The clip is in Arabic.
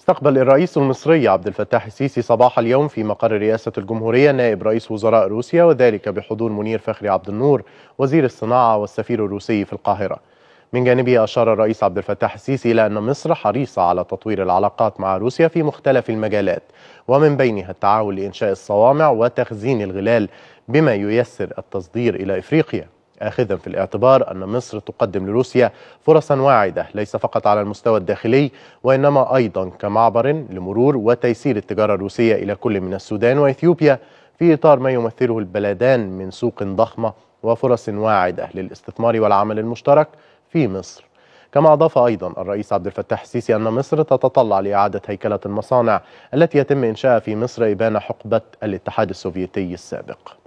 استقبل الرئيس المصري عبد الفتاح السيسي صباح اليوم في مقر رئاسة الجمهورية نائب رئيس وزراء روسيا وذلك بحضور منير فخري عبد النور وزير الصناعة والسفير الروسي في القاهرة من جانبه أشار الرئيس عبد الفتاح السيسي إلى أن مصر حريصة على تطوير العلاقات مع روسيا في مختلف المجالات ومن بينها التعاون لإنشاء الصوامع وتخزين الغلال بما ييسر التصدير إلى إفريقيا آخذا في الاعتبار أن مصر تقدم لروسيا فرصا واعدة ليس فقط على المستوى الداخلي وإنما أيضا كمعبر لمرور وتيسير التجارة الروسية إلى كل من السودان وإثيوبيا في إطار ما يمثله البلدان من سوق ضخمة وفرص واعدة للاستثمار والعمل المشترك في مصر كما أضاف أيضا الرئيس عبد الفتاح السيسي أن مصر تتطلع لإعادة هيكلة المصانع التي يتم إنشائها في مصر إبان حقبة الاتحاد السوفيتي السابق